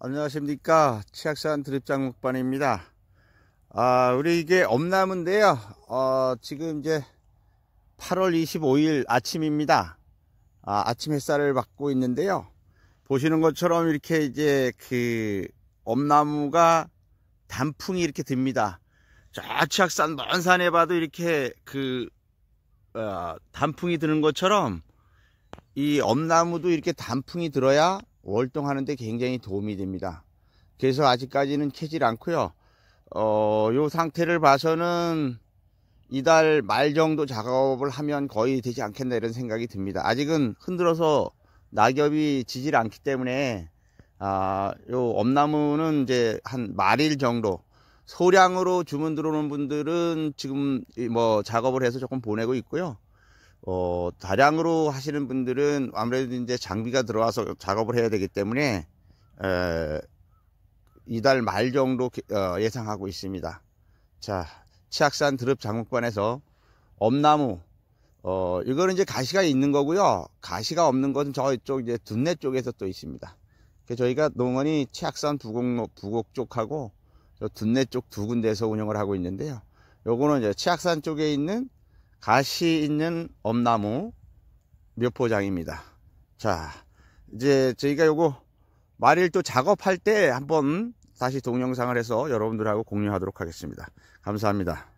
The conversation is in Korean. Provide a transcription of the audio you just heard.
안녕하십니까 치악산 드립장 목반입니다 아 우리 이게 엄나무인데요 어, 지금 이제 8월 25일 아침입니다 아, 아침 햇살을 받고 있는데요 보시는 것처럼 이렇게 이제 그 엄나무가 단풍이 이렇게 듭니다 저 치악산 먼 산에 봐도 이렇게 그 어, 단풍이 드는 것처럼 이 엄나무도 이렇게 단풍이 들어야 월동하는데 굉장히 도움이 됩니다. 그래서 아직까지는 캐질 않고요. 어, 요 상태를 봐서는 이달 말 정도 작업을 하면 거의 되지 않겠나 이런 생각이 듭니다. 아직은 흔들어서 낙엽이 지질 않기 때문에 아, 요 엄나무는 이제 한 말일 정도 소량으로 주문 들어오는 분들은 지금 뭐 작업을 해서 조금 보내고 있고요. 어, 다량으로 하시는 분들은 아무래도 이제 장비가 들어와서 작업을 해야 되기 때문에 에, 이달 말 정도 어, 예상하고 있습니다. 자, 치악산 드릅 장목관에서 엄나무 어, 이거는 이제 가시가 있는 거고요. 가시가 없는 것은 저쪽 이제 둔내 쪽에서 또 있습니다. 그 저희가 농원이 치악산 부곡 부곡 쪽하고 둔내 쪽 두 군데에서 운영을 하고 있는데요. 요거는 이제 치악산 쪽에 있는 가시 있는 엄나무 묘포장입니다. 자, 이제 저희가 요거 말일또 작업할 때 한번 다시 동영상을 해서 여러분들하고 공유하도록 하겠습니다. 감사합니다.